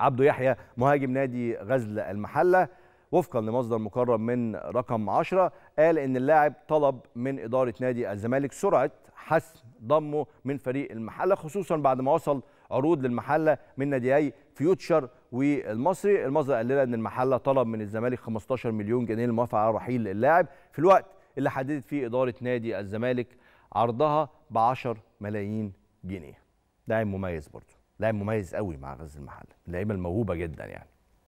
عبده يحيى مهاجم نادي غزل المحله وفقا لمصدر مقرب من رقم 10 قال ان اللاعب طلب من اداره نادي الزمالك سرعه حسم ضمه من فريق المحله خصوصا بعد ما وصل عروض للمحله من ناديي فيوتشر والمصري المصدر قال لنا ان المحله طلب من الزمالك 15 مليون جنيه للموافقه على رحيل اللاعب في الوقت اللي حددت فيه اداره نادي الزمالك عرضها ب 10 ملايين جنيه لاعب مميز برضه لاعب مميز قوي مع غزل المحله اللعيبه الموهوبه جدا يعني